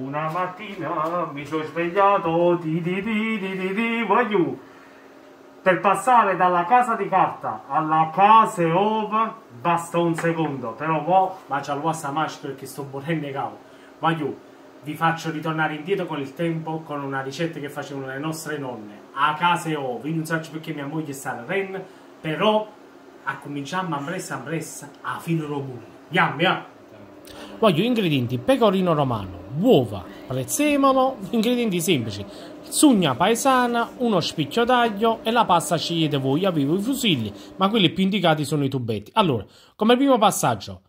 Una mattina mi sono svegliato di di di di di di voglio, per passare dalla casa di carta alla casa over basta un secondo però mo ma c'è la vostra maschera perché sto morendo cavo voglio vi faccio ritornare indietro con il tempo con una ricetta che facevano le nostre nonne a casa over io non so perché mia moglie sta a Ren però a cominciamo a pressa a pressa a fino romano andiamo voglio ingredienti pecorino romano uova, prezzemolo, ingredienti semplici, sugna paesana, uno spicchio d'aglio e la pasta scegliete voi, io avevo i fusilli, ma quelli più indicati sono i tubetti. Allora, come primo passaggio,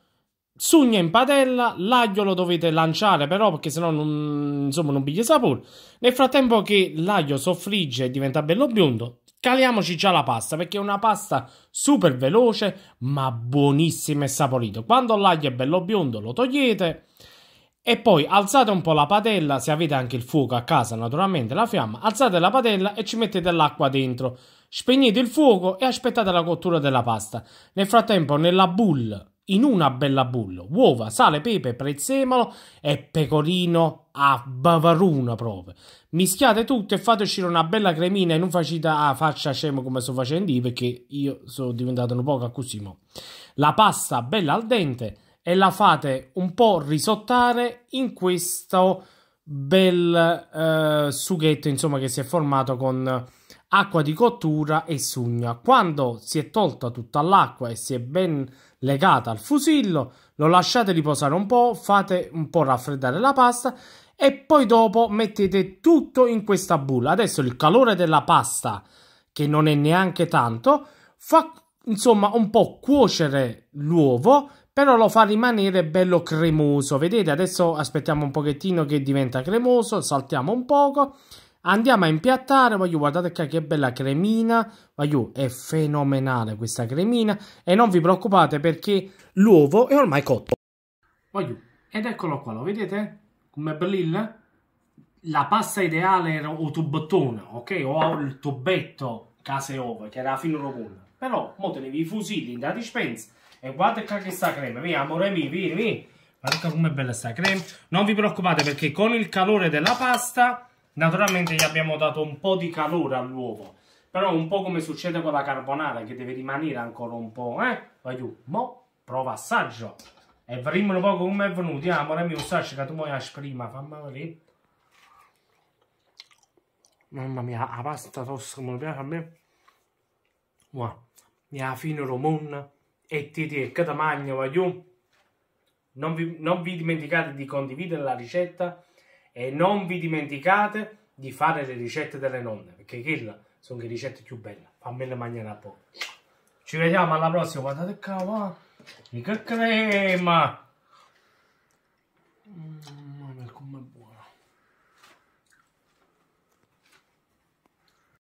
Sugna in padella, l'aglio lo dovete lanciare però perché sennò non, insomma, non piglia sapore. Nel frattempo che l'aglio soffrigge e diventa bello biondo, caliamoci già la pasta perché è una pasta super veloce ma buonissima e saporita. Quando l'aglio è bello biondo lo togliete, e poi alzate un po' la padella, se avete anche il fuoco a casa, naturalmente la fiamma, alzate la padella e ci mettete l'acqua dentro. Spegnete il fuoco e aspettate la cottura della pasta. Nel frattempo, nella bulla, in una bella bulla, uova, sale, pepe, prezzemolo e pecorino a bavaruna proprio. Mischiate tutto e fate uscire una bella cremina e non facite a faccia scemo come sto facendo io perché io sono diventato un po' così. La pasta bella al dente e la fate un po' risottare in questo bel eh, sughetto insomma che si è formato con acqua di cottura e sugna. Quando si è tolta tutta l'acqua e si è ben legata al fusillo, lo lasciate riposare un po', fate un po' raffreddare la pasta e poi dopo mettete tutto in questa bulla. Adesso il calore della pasta, che non è neanche tanto, fa insomma un po' cuocere l'uovo però lo fa rimanere bello cremoso. Vedete, adesso aspettiamo un pochettino che diventa cremoso, saltiamo un poco, andiamo a impiattare, voglio guardate qua che bella cremina, voglio, è fenomenale questa cremina e non vi preoccupate perché l'uovo è ormai cotto. Voglio, ed eccolo qua, lo vedete? Come brilla? La pasta ideale era o tubottone, ok? O il tubetto case ovo, che era fino a robundo. Però, mo tenevi i fusilli in da dispensa e guarda qua che sta crema. Via, amore mio, vieni, vieni. Guarda com'è bella sta crema. Non vi preoccupate perché con il calore della pasta, naturalmente gli abbiamo dato un po' di calore all'uovo. Però un po' come succede con la carbonara, che deve rimanere ancora un po', eh? Vai giù, mo, prova assaggio. E vediamo un po' come è venuto, eh, amore mio, assaggio che tu muoia prima, fammi vedere. Mamma mia, la pasta tosse come piace a me. Ma ha fino romonna e titi e catamagna voglio. Non vi, non vi dimenticate di condividere la ricetta e non vi dimenticate di fare le ricette delle nonne, perché quelle sono le ricette più belle. Fammi le mangiare a poco. Ci vediamo alla prossima. Guardate qua, va. Mica crema!